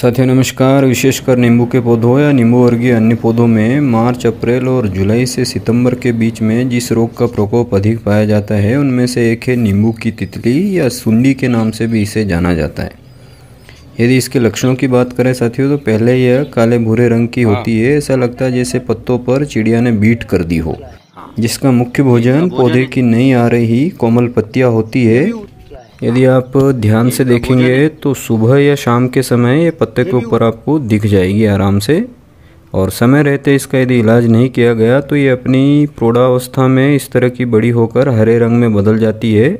साथियों नमस्कार विशेषकर नींबू के पौधों या नींबू वर्गीय अन्य पौधों में मार्च अप्रैल और जुलाई से सितंबर के बीच में जिस रोग का प्रकोप अधिक पाया जाता है उनमें से एक है नींबू की तितली या सुंडी के नाम से भी इसे जाना जाता है यदि इसके लक्षणों की बात करें साथियों तो पहले यह काले भूरे रंग की हाँ। होती है ऐसा लगता है जैसे पत्तों पर चिड़िया ने बीट कर दी हो हाँ। जिसका मुख्य भोजन पौधे की नई आ रही कोमल पत्तियाँ होती है यदि आप ध्यान से देखेंगे तो सुबह या शाम के समय ये पत्ते के ऊपर आपको दिख जाएगी आराम से और समय रहते इसका यदि इलाज नहीं किया गया तो ये अपनी प्रौढ़ावस्था में इस तरह की बड़ी होकर हरे रंग में बदल जाती है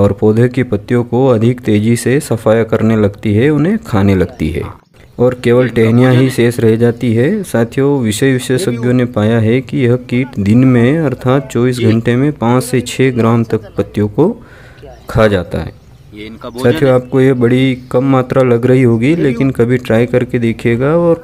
और पौधे की पत्तियों को अधिक तेज़ी से सफाया करने लगती है उन्हें खाने लगती है और केवल टहनियाँ ही शेष रह जाती है साथियों विषय विशेषज्ञों ने पाया है कि यह कीट दिन में अर्थात 24 घंटे में 5 से 6 ग्राम तक पत्तियों को खा जाता है ये इनका साथियों आपको ये बड़ी कम मात्रा लग रही होगी लेकिन कभी ट्राई करके देखिएगा और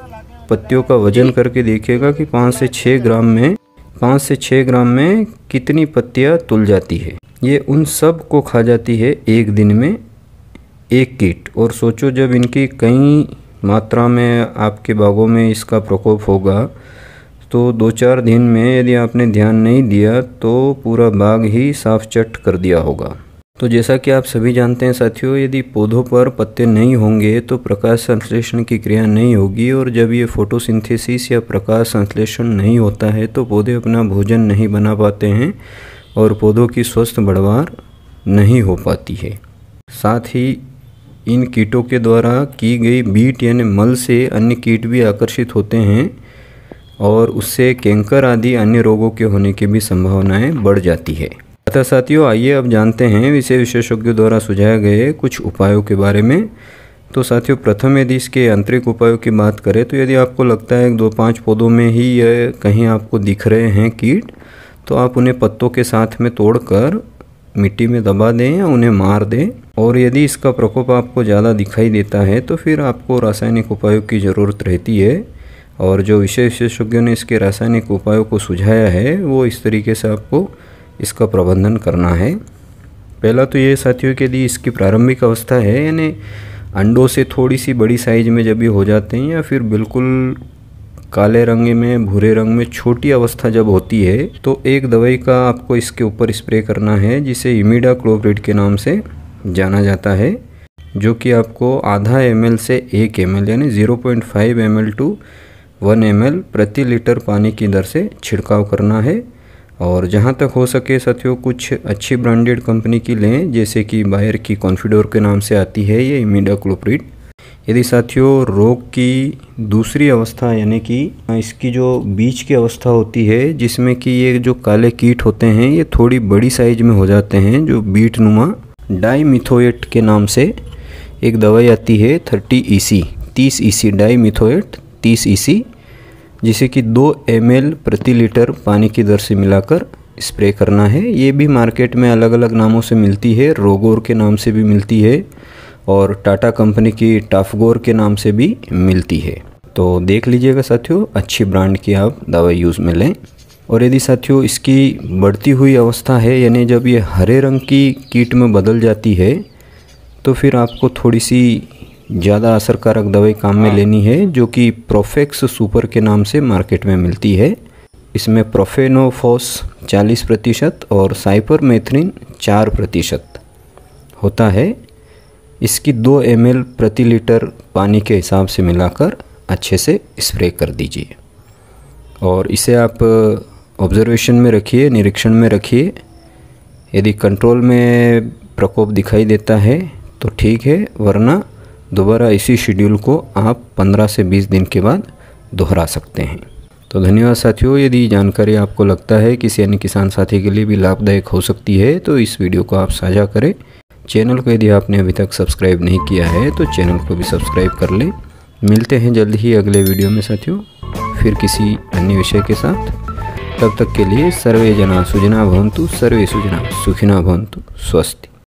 पत्तियों का वजन करके देखिएगा कि पाँच से छः ग्राम में पाँच से छः ग्राम में कितनी पत्तियाँ तुल जाती है ये उन सब को खा जाती है एक दिन में एक कीट और सोचो जब इनकी कई मात्रा में आपके बागों में इसका प्रकोप होगा तो दो चार दिन में यदि आपने ध्यान नहीं दिया तो पूरा बाग ही साफ चट कर दिया होगा तो जैसा कि आप सभी जानते हैं साथियों यदि पौधों पर पत्ते नहीं होंगे तो प्रकाश संश्लेषण की क्रिया नहीं होगी और जब ये फोटोसिंथेसिस या प्रकाश संश्लेषण नहीं होता है तो पौधे अपना भोजन नहीं बना पाते हैं और पौधों की स्वस्थ बढ़वार नहीं हो पाती है साथ ही इन कीटों के द्वारा की गई बीट यानी मल से अन्य कीट भी आकर्षित होते हैं और उससे कैंकर आदि अन्य रोगों के होने की भी संभावनाएँ बढ़ जाती है अतः साथियों आइए अब जानते हैं विषय विशेषज्ञों द्वारा सुझाए गए कुछ उपायों के बारे में तो साथियों प्रथम यदि इसके आंतरिक उपायों की बात करें तो यदि आपको लगता है दो पांच पौधों में ही यह कहीं आपको दिख रहे हैं कीट तो आप उन्हें पत्तों के साथ में तोड़कर मिट्टी में दबा दें या उन्हें मार दें और यदि इसका प्रकोप आपको ज़्यादा दिखाई देता है तो फिर आपको रासायनिक उपायों की ज़रूरत रहती है और जो विषय विशेषज्ञों ने इसके रासायनिक उपायों को सुझाया है वो इस तरीके से आपको इसका प्रबंधन करना है पहला तो ये साथियों के लिए इसकी प्रारंभिक अवस्था है यानी अंडों से थोड़ी सी बड़ी साइज में जब ये हो जाते हैं या फिर बिल्कुल काले रंग में भूरे रंग में छोटी अवस्था जब होती है तो एक दवाई का आपको इसके ऊपर स्प्रे करना है जिसे इमिडा क्लोब्रिड के नाम से जाना जाता है जो कि आपको आधा एम से एक एम यानी zero point five M to one M प्रति लीटर पानी की दर से छिड़काव करना है और जहाँ तक हो सके साथियों कुछ अच्छी ब्रांडेड कंपनी की लें जैसे कि बायर की कॉन्फिडोर के नाम से आती है ये इमिडा क्लोप्रिड यदि साथियों रोग की दूसरी अवस्था यानी कि इसकी जो बीच की अवस्था होती है जिसमें कि ये जो काले कीट होते हैं ये थोड़ी बड़ी साइज में हो जाते हैं जो बीट नुमा डाईमिथोएट के नाम से एक दवाई आती है थर्टी ई e सी तीस ई e सी डाई मिथोएट तीस ई e सी जिसे कि दो एम प्रति लीटर पानी की दर से मिलाकर स्प्रे करना है ये भी मार्केट में अलग अलग नामों से मिलती है रोगोर के नाम से भी मिलती है और टाटा कंपनी की टाफगोर के नाम से भी मिलती है तो देख लीजिएगा साथियों अच्छी ब्रांड की आप दवाई यूज़ में लें और यदि साथियों इसकी बढ़ती हुई अवस्था है यानी जब ये हरे रंग की कीट में बदल जाती है तो फिर आपको थोड़ी सी ज़्यादा असरकारक दवाई काम में हाँ। लेनी है जो कि प्रोफेक्स सुपर के नाम से मार्केट में मिलती है इसमें प्रोफेनोफोस 40 प्रतिशत और साइपरमेथ्रिन 4 प्रतिशत होता है इसकी 2 एम प्रति लीटर पानी के हिसाब से मिलाकर अच्छे से स्प्रे कर दीजिए और इसे आप ऑब्जर्वेशन में रखिए निरीक्षण में रखिए यदि कंट्रोल में प्रकोप दिखाई देता है तो ठीक है वरना दोबारा इसी शेड्यूल को आप 15 से 20 दिन के बाद दोहरा सकते हैं तो धन्यवाद साथियों यदि जानकारी आपको लगता है किसी अन्य किसान साथी के लिए भी लाभदायक हो सकती है तो इस वीडियो को आप साझा करें चैनल को यदि आपने अभी तक सब्सक्राइब नहीं किया है तो चैनल को भी सब्सक्राइब कर लें मिलते हैं जल्द ही अगले वीडियो में साथियों फिर किसी अन्य विषय के साथ तब तक के लिए सर्वे जना सुजना भवंतु सर्वे सुजना सुखिना भवंतु स्वस्ति